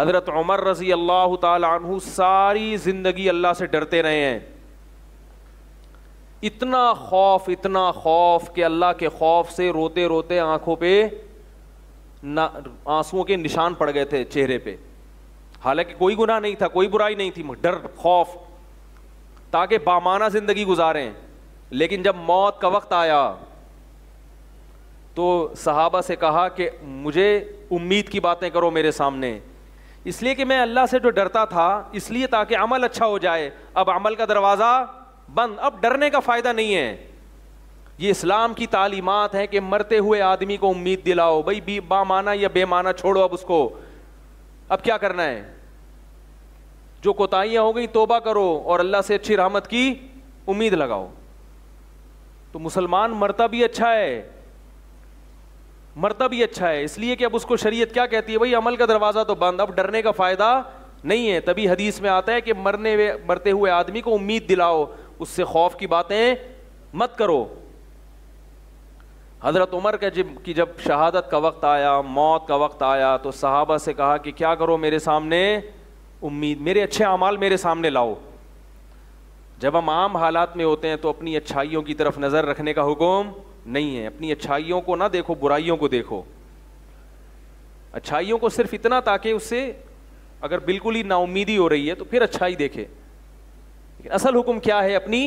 हज़रत उमर रजी अल्लाह तु सारी ज़िंदगी अल्लाह से डरते रहे हैं इतना खौफ इतना खौफ कि अल्लाह के खौफ से रोते रोते आंखों पे ना आंसुओं के निशान पड़ गए थे चेहरे पे हालांकि कोई गुनाह नहीं था कोई बुराई नहीं थी डर खौफ ताकि बामाना ज़िंदगी गुजारें लेकिन जब मौत का वक्त आया तो सहाबा से कहा कि मुझे उम्मीद की बातें करो मेरे सामने इसलिए कि मैं अल्लाह से जो डरता था इसलिए ताकि अमल अच्छा हो जाए अब अमल का दरवाज़ा बंद अब डरने का फ़ायदा नहीं है ये इस्लाम की तालीमत है कि मरते हुए आदमी को उम्मीद दिलाओ भाई बी बामाना या बेमाना छोड़ो अब उसको अब क्या करना है जो कोताहियाँ हो गई तोबा करो और अल्लाह से अच्छी रहमत की उम्मीद लगाओ तो मुसलमान मरता भी अच्छा है मरता भी अच्छा है इसलिए कि अब उसको शरीयत क्या कहती है भाई अमल का दरवाज़ा तो बंद अब डरने का फ़ायदा नहीं है तभी हदीस में आता है कि मरने मरते हुए आदमी को उम्मीद दिलाओ उससे खौफ की बातें मत करो हज़रत उमर का जब की जब शहादत का वक्त आया मौत का वक्त आया तो साहबा से कहा कि क्या करो मेरे सामने उम्मीद मेरे अच्छे अमाल मेरे सामने लाओ जब हम आम हालात में होते हैं तो अपनी अच्छाइयों की तरफ नज़र रखने का हुक्म नहीं है अपनी अच्छाइयों को ना देखो बुराइयों को देखो अच्छाइयों को सिर्फ इतना ताकि उससे अगर बिल्कुल ही नाउमीदी हो रही है तो फिर अच्छाई देखे असल हुक्म क्या है अपनी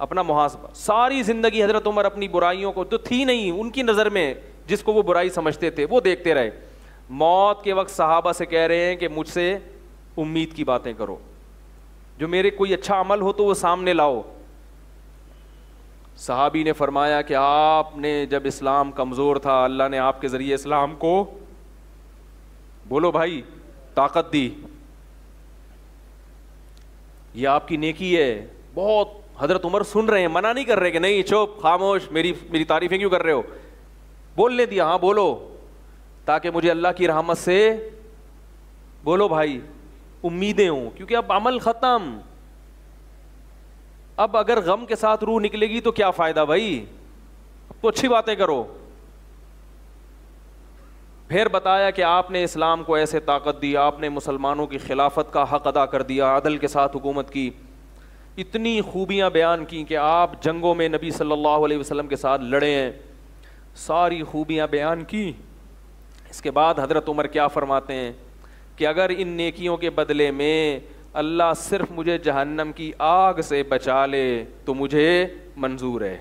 अपना मुहासबा सारी जिंदगी हजरत उमर अपनी बुराइयों को तो थी नहीं उनकी नज़र में जिसको वो बुराई समझते थे वो देखते रहे मौत के वक्त सहाबा से कह रहे हैं कि मुझसे उम्मीद की बातें करो जो मेरे कोई अच्छा अमल हो तो वो सामने लाओ सहाबी ने फरमाया कि आपने जब इस्लाम कमज़ोर था अल्लाह ने आपके ज़रिए इस्लाम को बोलो भाई ताकत दी ये आपकी नेकी है बहुत हजरत उमर सुन रहे हैं मना नहीं कर रहे कि नहीं चुप खामोश मेरी मेरी तारीफें क्यों कर रहे हो बोलने दिया हाँ बोलो ताकि मुझे अल्लाह की रहमत से बोलो भाई उम्मीदें हों क्योंकि अब अमल ख़त्म अब अगर गम के साथ रूह निकलेगी तो क्या फायदा भाई तो अच्छी बातें करो फिर बताया कि आपने इस्लाम को ऐसे ताकत दी आपने मुसलमानों की खिलाफत का हक अदा कर दिया अदल के साथ हुकूमत की इतनी खूबियां बयान की कि आप जंगों में नबी सल्लल्लाहु अलैहि वसल्लम के साथ लड़े हैं सारी खूबियां बयान की इसके बाद हज़रत उमर क्या फरमाते हैं कि अगर इन नेकियों के बदले में अल्लाह सिर्फ मुझे जहन्नम की आग से बचा ले तो मुझे मंजूर है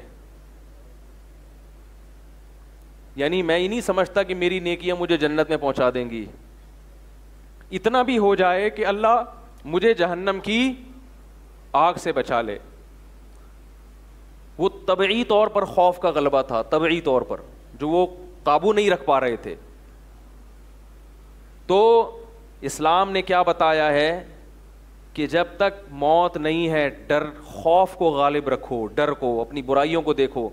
यानी मैं ही नहीं समझता कि मेरी नेकियां मुझे जन्नत में पहुंचा देंगी इतना भी हो जाए कि अल्लाह मुझे जहन्नम की आग से बचा ले वो तबी तौर पर खौफ का गलबा था तबी तौर पर जो वो काबू नहीं रख पा रहे थे तो इस्लाम ने क्या बताया है कि जब तक मौत नहीं है डर खौफ को गालिब रखो डर को अपनी बुराइयों को देखो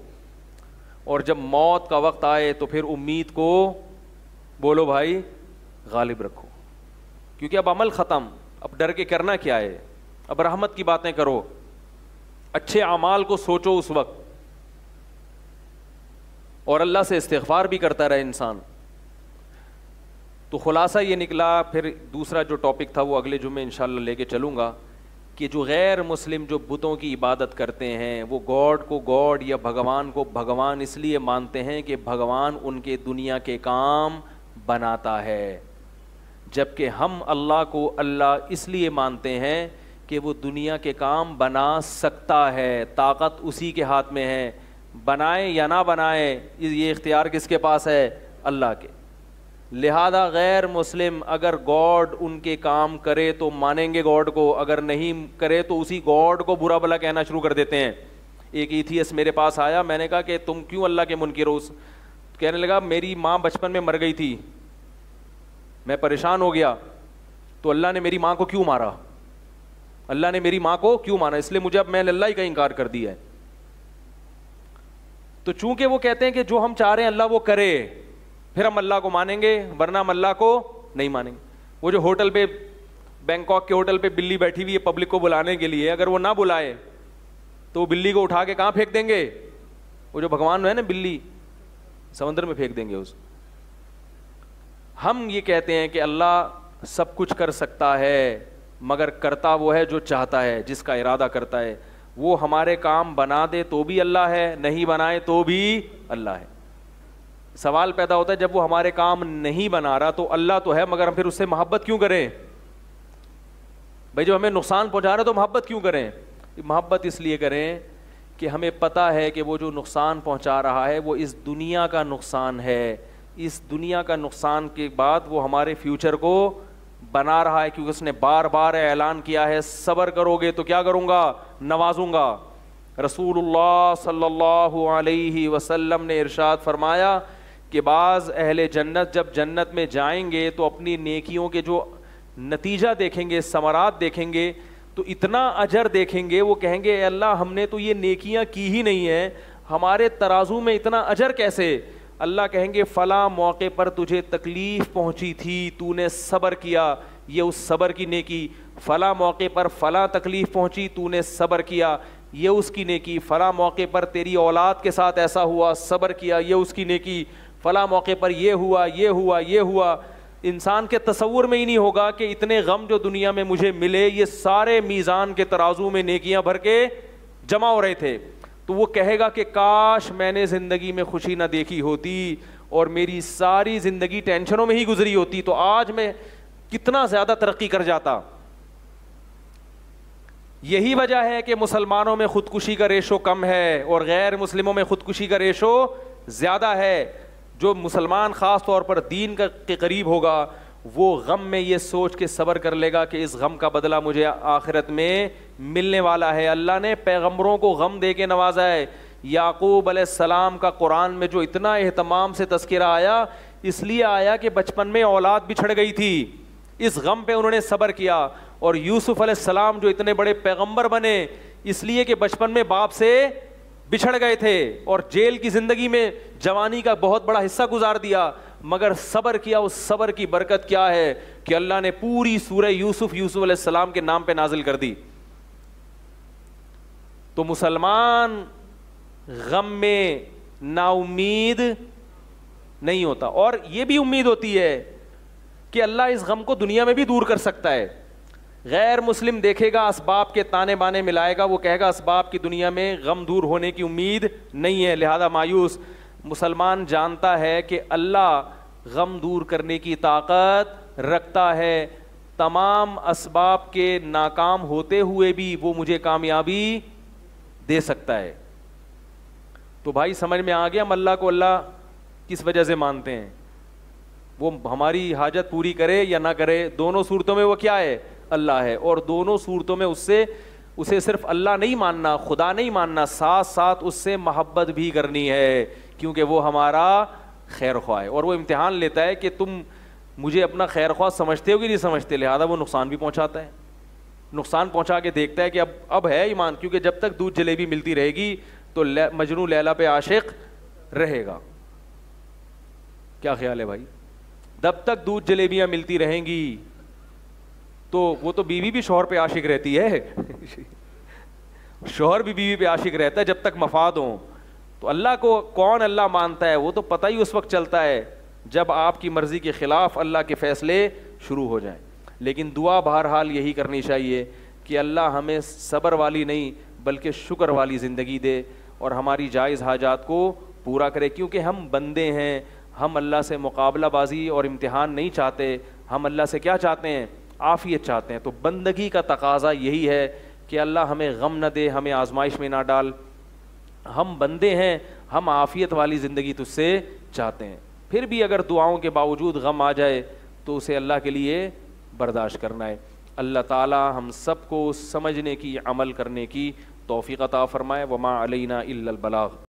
और जब मौत का वक्त आए तो फिर उम्मीद को बोलो भाई गालिब रखो क्योंकि अब अमल ख़त्म अब डर के करना क्या है अब रहमत की बातें करो अच्छे अमाल को सोचो उस वक्त और अल्लाह से इस्तेफार भी करता रहे इंसान तो ख़ुलासा ये निकला फिर दूसरा जो टॉपिक था वो अगले जुमे इन लेके चलूँगा कि जो गैर मुस्लिम जो बुतों की इबादत करते हैं वो गॉड को गॉड या भगवान को भगवान इसलिए मानते हैं कि भगवान उनके दुनिया के काम बनाता है जबकि हम अल्लाह को अल्लाह इसलिए मानते हैं कि वो दुनिया के काम बना सकता है ताकत उसी के हाथ में है बनाए या ना बनाए ये इख्तियार किसके पास है अल्लाह के लिहाजा गैर मुस्लिम अगर गॉड उनके काम करे तो मानेंगे गॉड को अगर नहीं करे तो उसी गॉड को बुरा भला कहना शुरू कर देते हैं एक इथियस मेरे पास आया मैंने कहा कि तुम क्यों अल्लाह के मुनकर हो कहने लगा मेरी माँ बचपन में मर गई थी मैं परेशान हो गया तो अल्लाह ने मेरी माँ को क्यों मारा अल्लाह ने मेरी माँ को क्यों मारा इसलिए मुझे अब मैं अल्लाह ही का इनकार कर दिया है तो चूंकि वो कहते हैं कि जो हम चाह रहे हैं अल्लाह वो करे फिर हम अल्लाह को मानेंगे वरना हम अल्लाह को नहीं मानेंगे वो जो होटल पे बैंकॉक के होटल पे बिल्ली बैठी हुई है पब्लिक को बुलाने के लिए अगर वो ना बुलाए तो वो बिल्ली को उठा के कहाँ फेंक देंगे वो जो भगवान है ना बिल्ली समंदर में फेंक देंगे उस हम ये कहते हैं कि अल्लाह सब कुछ कर सकता है मगर करता वो है जो चाहता है जिसका इरादा करता है वो हमारे काम बना दे तो भी अल्लाह है नहीं बनाए तो भी अल्लाह है सवाल पैदा होता है जब वो हमारे काम नहीं बना रहा तो अल्लाह तो है मगर हम फिर उससे मोहब्बत क्यों करें भाई जब हमें नुकसान पहुंचा रहा है तो मोहब्बत क्यों करें मोहब्बत इसलिए करें कि हमें पता है कि वो जो नुकसान पहुंचा रहा है वो इस दुनिया का नुकसान है इस दुनिया का नुकसान के बाद वो हमारे फ्यूचर को बना रहा है क्योंकि उसने बार बार ऐलान किया है सब्र करोगे तो क्या करूँगा नवाजूँगा रसूल सल्ला वसलम ने इरशाद फरमाया कि बाज़ अहल जन्नत जब जन्नत में जाएंगे तो अपनी नेकियों के जो नतीजा देखेंगे समरात देखेंगे तो इतना अजर देखेंगे वो कहेंगे अल्लाह हमने तो ये नेकियां की ही नहीं है हमारे तराजू में इतना अजर कैसे अल्लाह कहेंगे फ़लाँ मौके पर तुझे तकलीफ़ पहुँची थी तूने सबर किया ये उस सबर की नेकी फ़लाँ मौके पर फ़लाँ तकलीफ़ पहुंची तूने सबर किया ये उसकी नेकी फ़लाँ मौके पर तेरी औलाद के साथ ऐसा हुआ सबर किया ये उसकी नेकी फ़ला मौके पर यह हुआ ये हुआ ये हुआ इंसान के तस्वूर में ही नहीं होगा कि इतने गम जो दुनिया में मुझे मिले ये सारे मीज़ान के तराजू में नेकियां भर के जमा हो रहे थे तो वो कहेगा कि काश मैंने ज़िंदगी में खुशी ना देखी होती और मेरी सारी ज़िंदगी टेंशनों में ही गुजरी होती तो आज मैं कितना ज़्यादा तरक्की कर जाता यही वजह है कि मुसलमानों में ख़ुदकुशी का रेशो कम है और गैर मुस्लिमों में ख़ुदकुशी का रेशो ज़्यादा है जो मुसलमान ख़ास तौर पर दीन का के करीब होगा वो गम में ये सोच के सबर कर लेगा कि इस गम का बदला मुझे आखिरत में मिलने वाला है अल्लाह ने पैगम्बरों को गम दे के नवाजा है याकूब सलाम का कुरान में जो इतना अहतमाम से तस्करा आया इसलिए आया कि बचपन में औलाद बिछड़ गई थी इस गम पे उन्होंने सबर किया और यूसुफ़ सलाम जो इतने बड़े पैगम्बर बने इसलिए कि बचपन में बाप से बिछड़ गए थे और जेल की जिंदगी में जवानी का बहुत बड़ा हिस्सा गुजार दिया मगर सबर किया उस सबर की बरकत क्या है कि अल्लाह ने पूरी सूरह यूसुफ यूसुफ सलाम के नाम पे नाजिल कर दी तो मुसलमान गम में नाउमीद नहीं होता और यह भी उम्मीद होती है कि अल्लाह इस गम को दुनिया में भी दूर कर सकता है गैर मुस्लिम देखेगा इसबाब के ताने बाने मिलाएगा वो कहेगा इसबाब की दुनिया में गम दूर होने की उम्मीद नहीं है लिहाजा मायूस मुसलमान जानता है कि अल्लाह गम दूर करने की ताकत रखता है तमाम इसबाब के नाकाम होते हुए भी वो मुझे कामयाबी दे सकता है तो भाई समझ में आ गया हम अल्लाह को अल्लाह किस वजह से मानते हैं वो हमारी हाजत पूरी करे या ना करे दोनों सूरतों में वो क्या है अल्लाह है और दोनों सूरतों में उससे उसे सिर्फ अल्लाह नहीं मानना खुदा नहीं मानना साथ साथ उससे मोहब्बत भी करनी है क्योंकि वो हमारा खैर ख्वाह है और वो इम्तहान लेता है कि तुम मुझे अपना खैर ख्वाह समझते हो कि नहीं समझते लिहाजा वो नुकसान भी पहुँचाता है नुकसान पहुँचा के देखता है कि अब अब है ईमान क्योंकि जब तक दूध जलेबी मिलती रहेगी तो मजनू लैला पे आशिक रहेगा क्या ख्याल है भाई जब तक दूध जलेबियाँ मिलती रहेंगी तो वो तो बीवी भी शोहर पे आशिक रहती है शोहर भी बीवी पे आशिक रहता है जब तक मफाद हो तो अल्लाह को कौन अल्लाह मानता है वो तो पता ही उस वक्त चलता है जब आपकी मर्ज़ी के ख़िलाफ़ अल्लाह के फ़ैसले शुरू हो जाएं लेकिन दुआ बहरहाल यही करनी चाहिए कि अल्लाह हमें सब्र वाली नहीं बल्कि शुक्र वाली ज़िंदगी दे और हमारी जायज़ हाजात को पूरा करे क्योंकि हम बंदे हैं हम अल्लाह से मुकाबला बाजी और इम्तहान नहीं चाहते हम अल्लाह से क्या चाहते हैं आफियत चाहते हैं तो बंदगी का तकाजा यही है कि अल्लाह हमें गम न दे हमें आजमाइश में ना डाल हम बंदे हैं हम आफियत वाली ज़िंदगी तो तुझसे चाहते हैं फिर भी अगर दुआओं के बावजूद गम आ जाए तो उसे अल्लाह के लिए बर्दाश्त करना है अल्लाह ताला हम सबको समझने की अमल करने की तोफ़ी अता फ़रमाए वमा अलैना इल्लल बलाग